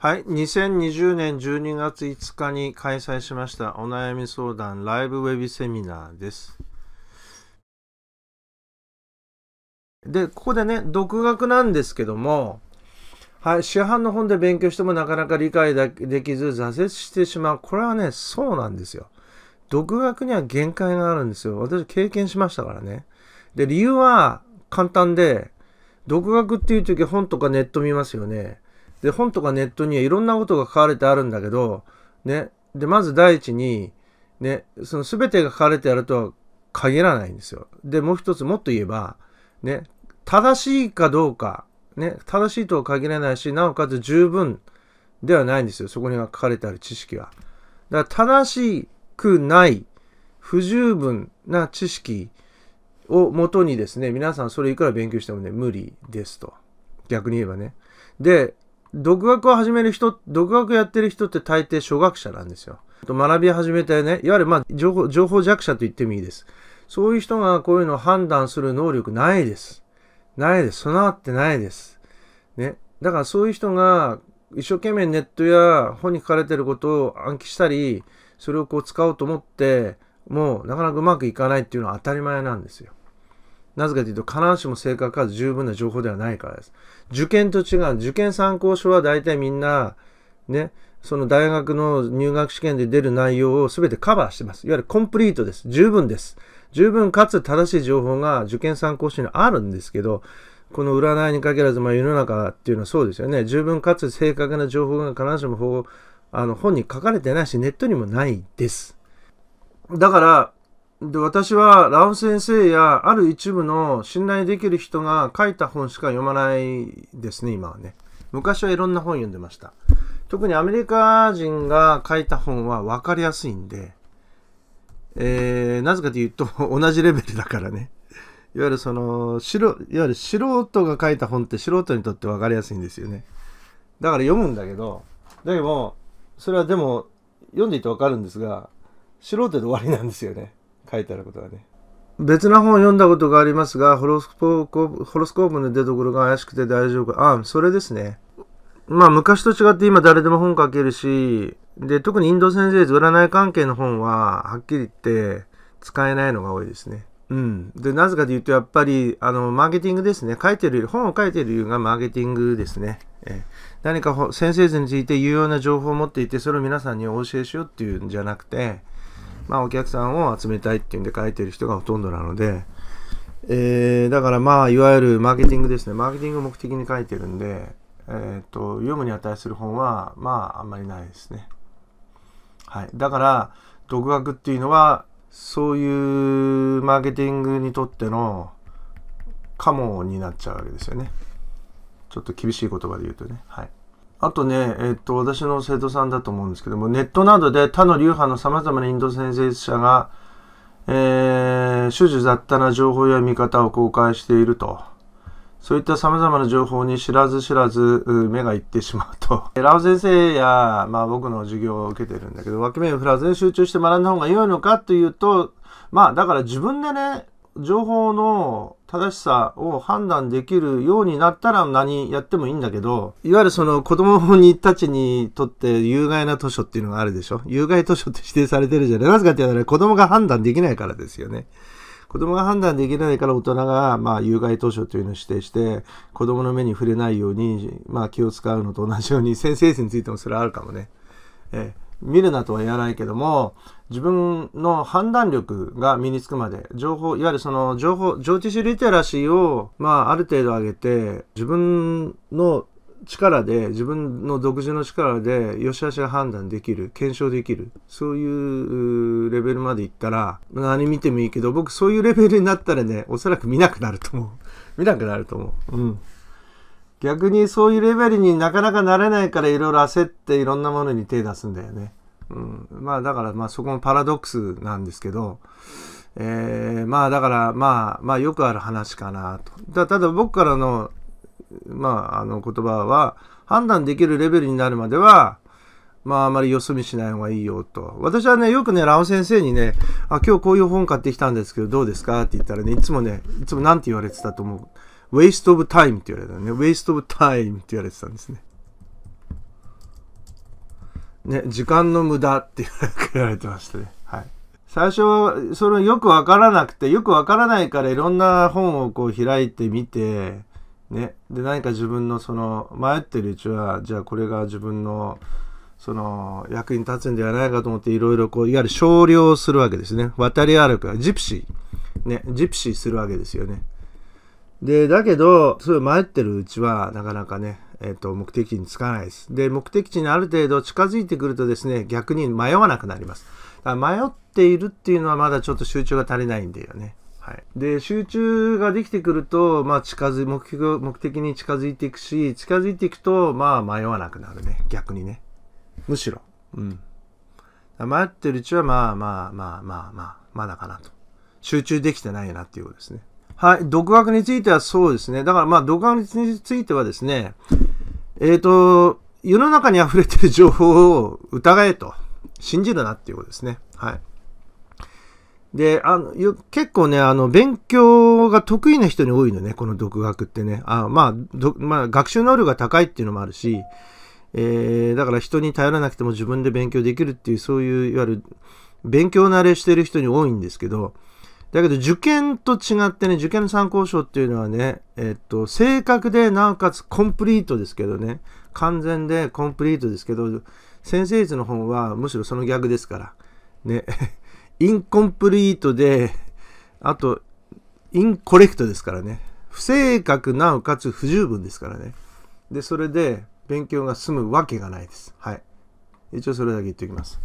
はい。2020年12月5日に開催しましたお悩み相談ライブウェビセミナーです。で、ここでね、独学なんですけども、はい。市販の本で勉強してもなかなか理解できず挫折してしまう。これはね、そうなんですよ。独学には限界があるんですよ。私経験しましたからね。で、理由は簡単で、独学っていう時本とかネット見ますよね。で、本とかネットにはいろんなことが書かれてあるんだけど、ね、で、まず第一に、ね、その全てが書かれてあるとは限らないんですよ。で、もう一つ、もっと言えば、ね、正しいかどうか、ね、正しいとは限らないし、なおかつ十分ではないんですよ。そこには書かれてある知識は。だから正しくない、不十分な知識をもとにですね、皆さんそれいくら勉強してもね、無理ですと。逆に言えばね。で、独学を始める人、独学やってる人って大抵初学者なんですよ。学び始めてね、いわゆるまあ情報、情報弱者と言ってもいいです。そういう人がこういうのを判断する能力ないです。ないです。備わってないです。ね。だからそういう人が一生懸命ネットや本に書かれてることを暗記したり、それをこう使おうと思って、もうなかなかうまくいかないっていうのは当たり前なんですよ。なぜかというと、必ずしも正確か十分な情報ではないからです。受験と違う。受験参考書は大体みんな、ね、その大学の入学試験で出る内容を全てカバーしてます。いわゆるコンプリートです。十分です。十分かつ正しい情報が受験参考書にあるんですけど、この占いに限らず、まあ、世の中っていうのはそうですよね。十分かつ正確な情報が必ずしもあの本に書かれてないし、ネットにもないです。だから、で、私は、ラオ先生や、ある一部の信頼できる人が書いた本しか読まないですね、今はね。昔はいろんな本読んでました。特にアメリカ人が書いた本は分かりやすいんで、えー、なぜかというと、同じレベルだからね。いわゆるその、しろ、いわゆる素人が書いた本って素人にとって分かりやすいんですよね。だから読むんだけど、だけども、それはでも、読んでいて分かるんですが、素人で終わりなんですよね。書いてあることはね。別な本を読んだことがありますが、ホロスコープホロスコープの出所が怪しくて大丈夫。あ、それですね。まあ、昔と違って今誰でも本書けるし、で、特にインド先生、占い関係の本は、はっきり言って使えないのが多いですね。うん。で、なぜかというと、やっぱり、あの、マーケティングですね。書いてる、本を書いてる理由がマーケティングですね。え何か先生について有用な情報を持っていて、それを皆さんにお教えしようっていうんじゃなくて、まあ、お客さんを集めたいっていうんで書いてる人がほとんどなので、えー、だからまあ、いわゆるマーケティングですね。マーケティングを目的に書いてるんで、えっ、ー、と、読むに値する本は、まあ、あんまりないですね。はい。だから、独学っていうのは、そういうマーケティングにとっての、カモになっちゃうわけですよね。ちょっと厳しい言葉で言うとね。はい。あとね、えっと、私の生徒さんだと思うんですけども、ネットなどで他の流派の様々なインド先生者が、えー、主々雑多な情報や見方を公開していると。そういった様々な情報に知らず知らず目がいってしまうと。ラオ先生や、まあ僕の授業を受けてるんだけど、脇目を振らずに集中して学んだ方が良いのかというと、まあだから自分でね、情報の正しさを判断できるようになったら何やってもいいんだけど、いわゆるその子供にたちにとって有害な図書っていうのがあるでしょ有害図書って指定されてるじゃない。なぜかって言ったら子供が判断できないからですよね。子供が判断できないから大人が、まあ、有害図書というのを指定して、子供の目に触れないように、まあ、気を使うのと同じように、先生についてもそれはあるかもね。ええ見るなとは言わないけども、自分の判断力が身につくまで、情報、いわゆるその情報、上知識リテラシーを、まあ、ある程度上げて、自分の力で、自分の独自の力で、よしあしが判断できる、検証できる、そういうレベルまでいったら、何見てもいいけど、僕そういうレベルになったらね、おそらく見なくなると思う。見なくなると思う。うん。逆にそういうレベルになかなかなれないからいろいろ焦っていろんなものに手出すんだよね。うん、まあだからまあそこもパラドックスなんですけど、えー、まあだからまあまあよくある話かなと。だただ僕からの,、まあ、あの言葉は判断できるレベルになるまではまああまりよそ見しない方がいいよと。私はね、よくね、ラオ先生にね、あ、今日こういう本買ってきたんですけどどうですかって言ったらね、いつもね、いつも何て言われてたと思う。waste of time って言われたね。waste of time って言われてたんですね。ね、時間の無駄って言われてましたね。はい。最初は、それよくわからなくて、よくわからないからいろんな本をこう開いてみて、ね。で、何か自分のその、迷ってるうちは、じゃあこれが自分の、その、役に立つんではないかと思って、いろいろこう、いわゆる少量するわけですね。渡り歩く、ジプシー。ね、ジプシーするわけですよね。で、だけど、そういう迷ってるうちは、なかなかね、えっ、ー、と、目的地に着かないです。で、目的地にある程度近づいてくるとですね、逆に迷わなくなります。だから迷っているっていうのはまだちょっと集中が足りないんだよね。はい。で、集中ができてくると、まあ、近づ、目的、目的に近づいていくし、近づいていくと、まあ、迷わなくなるね。逆にね。むしろ。うん。迷ってるうちは、まあまあまあまあまあ、まだかなと。集中できてないなっていうことですね。はい、独学についてはそうですね。だからまあ、独学についてはですね、えっ、ー、と、世の中に溢れてる情報を疑えと、信じるなっていうことですね。はい。で、あの、結構ね、あの、勉強が得意な人に多いのね、この独学ってね。あまあ、まあ、学習能力が高いっていうのもあるし、えー、だから人に頼らなくても自分で勉強できるっていう、そういう、いわゆる、勉強慣れしてる人に多いんですけど、だけど受験と違ってね、受験の参考書っていうのはね、えっと、正確で、なおかつコンプリートですけどね、完全でコンプリートですけど、先生術の本はむしろその逆ですから、ね、インコンプリートで、あと、インコレクトですからね、不正確なおかつ不十分ですからね。で、それで勉強が済むわけがないです。はい。一応それだけ言っておきます。